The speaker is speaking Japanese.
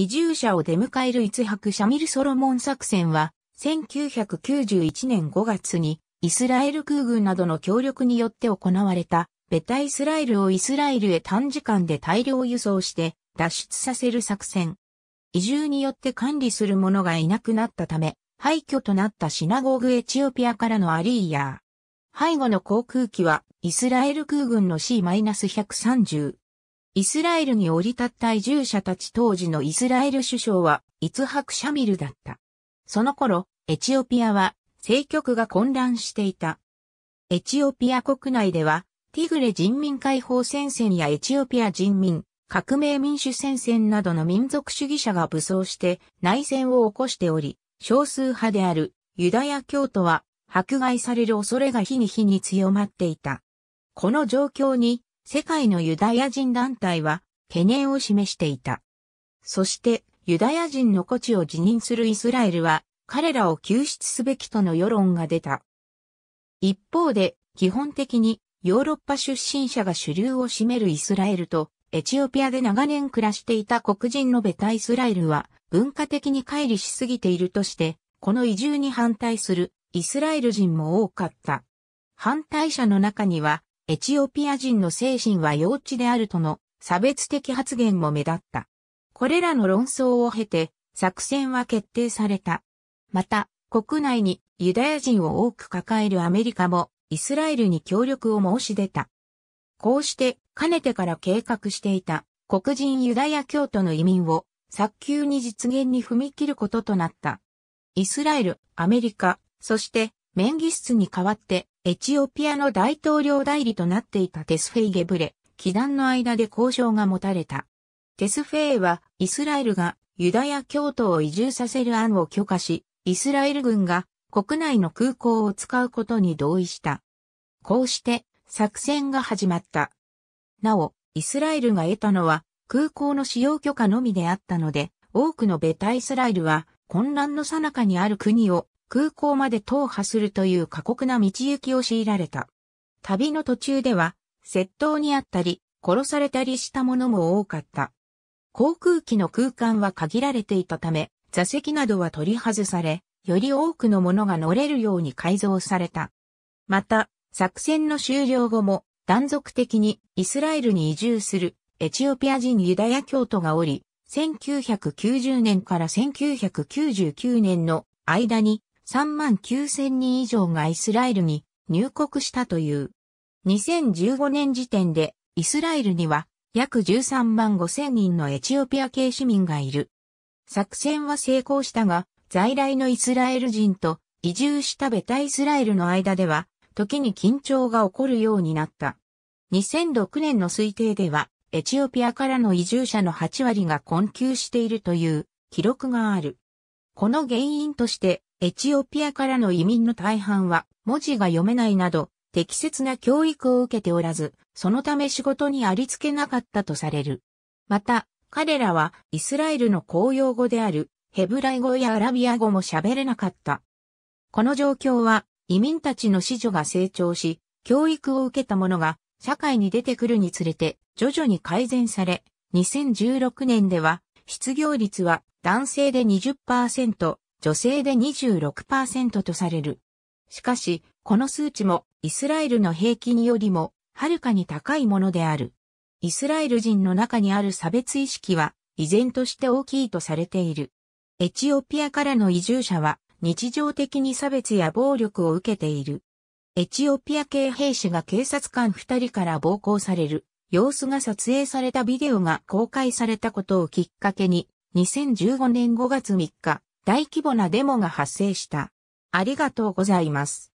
移住者を出迎えるイツハク・シャミル・ソロモン作戦は、1991年5月に、イスラエル空軍などの協力によって行われた、ベタイスラエルをイスラエルへ短時間で大量輸送して脱出させる作戦。移住によって管理する者がいなくなったため、廃墟となったシナゴーグエチオピアからのアリーヤー。背後の航空機はイスラエル空軍の C-130 イスラエルに降り立った移住者たち当時のイスラエル首相は、イツハク・シャミルだった。その頃、エチオピアは、政局が混乱していた。エチオピア国内では、ティグレ人民解放戦線やエチオピア人民、革命民主戦線などの民族主義者が武装して内戦を起こしており、少数派であるユダヤ教徒は迫害される恐れが日に日に強まっていた。この状況に世界のユダヤ人団体は懸念を示していた。そしてユダヤ人の孤地を辞任するイスラエルは彼らを救出すべきとの世論が出た。一方で基本的にヨーロッパ出身者が主流を占めるイスラエルとエチオピアで長年暮らしていた黒人のベタイスラエルは文化的に乖離しすぎているとして、この移住に反対するイスラエル人も多かった。反対者の中にはエチオピア人の精神は幼稚であるとの差別的発言も目立った。これらの論争を経て作戦は決定された。また、国内にユダヤ人を多く抱えるアメリカもイスラエルに協力を申し出た。こうして、かねてから計画していた黒人ユダヤ教徒の移民を早急に実現に踏み切ることとなった。イスラエル、アメリカ、そしてメンギスに代わってエチオピアの大統領代理となっていたテスフェイ・ゲブレ、祈団の間で交渉が持たれた。テスフェイはイスラエルがユダヤ教徒を移住させる案を許可し、イスラエル軍が国内の空港を使うことに同意した。こうして作戦が始まった。なお、イスラエルが得たのは空港の使用許可のみであったので、多くのベタイスラエルは混乱の最中にある国を空港まで踏破するという過酷な道行きを強いられた。旅の途中では、窃盗にあったり、殺されたりしたものも多かった。航空機の空間は限られていたため、座席などは取り外され、より多くのものが乗れるように改造された。また、作戦の終了後も、断続的にイスラエルに移住するエチオピア人ユダヤ教徒がおり、1990年から1999年の間に3万9000人以上がイスラエルに入国したという。2015年時点でイスラエルには約13万5000人のエチオピア系市民がいる。作戦は成功したが、在来のイスラエル人と移住したベタイスラエルの間では、時に緊張が起こるようになった。2006年の推定では、エチオピアからの移住者の8割が困窮しているという記録がある。この原因として、エチオピアからの移民の大半は、文字が読めないなど、適切な教育を受けておらず、そのため仕事にありつけなかったとされる。また、彼らはイスラエルの公用語であるヘブライ語やアラビア語も喋れなかった。この状況は移民たちの子女が成長し、教育を受けた者が社会に出てくるにつれて徐々に改善され、2016年では失業率は男性で20%、女性で26%とされる。しかし、この数値もイスラエルの平均よりもはるかに高いものである。イスラエル人の中にある差別意識は依然として大きいとされている。エチオピアからの移住者は日常的に差別や暴力を受けている。エチオピア系兵士が警察官二人から暴行される様子が撮影されたビデオが公開されたことをきっかけに、2015年5月3日、大規模なデモが発生した。ありがとうございます。